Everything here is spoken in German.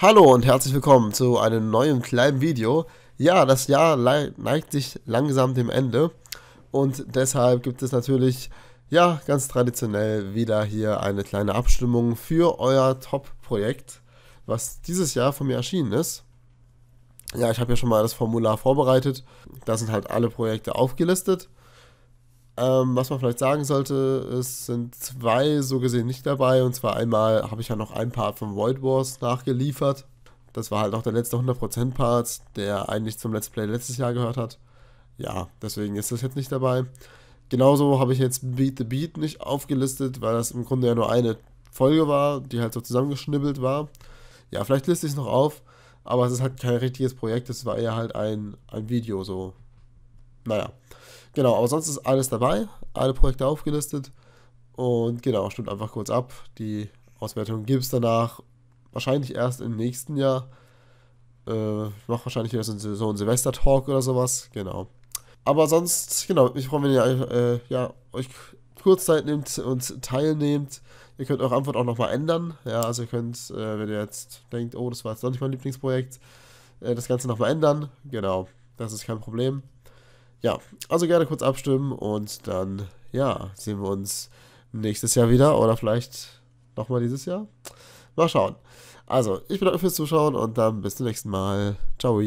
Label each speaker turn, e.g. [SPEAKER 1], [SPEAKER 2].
[SPEAKER 1] Hallo und herzlich willkommen zu einem neuen kleinen Video. Ja, das Jahr neigt sich langsam dem Ende und deshalb gibt es natürlich, ja, ganz traditionell wieder hier eine kleine Abstimmung für euer Top-Projekt, was dieses Jahr von mir erschienen ist. Ja, ich habe ja schon mal das Formular vorbereitet. Da sind halt alle Projekte aufgelistet. Ähm, was man vielleicht sagen sollte, es sind zwei so gesehen nicht dabei. Und zwar einmal habe ich ja noch ein Part von Void Wars nachgeliefert. Das war halt auch der letzte 100%-Part, der eigentlich zum Let's Play letztes Jahr gehört hat. Ja, deswegen ist das jetzt nicht dabei. Genauso habe ich jetzt Beat the Beat nicht aufgelistet, weil das im Grunde ja nur eine Folge war, die halt so zusammengeschnibbelt war. Ja, vielleicht liste ich es noch auf, aber es ist halt kein richtiges Projekt, es war eher halt ein, ein Video so. Naja, genau, aber sonst ist alles dabei, alle Projekte aufgelistet und genau, stimmt einfach kurz ab. Die Auswertung gibt es danach wahrscheinlich erst im nächsten Jahr. Äh, ich mache wahrscheinlich wieder so, so einen Silvester-Talk oder sowas, genau. Aber sonst, genau, ich freue mich, wenn ihr äh, ja, euch kurz Zeit nehmt und teilnehmt. Ihr könnt eure Antwort auch nochmal ändern. Ja, also ihr könnt, äh, wenn ihr jetzt denkt, oh, das war jetzt noch nicht mein Lieblingsprojekt, äh, das Ganze nochmal ändern. Genau, das ist kein Problem ja, also gerne kurz abstimmen und dann, ja, sehen wir uns nächstes Jahr wieder oder vielleicht nochmal dieses Jahr. Mal schauen. Also, ich bedanke mich fürs Zuschauen und dann bis zum nächsten Mal. Ciao.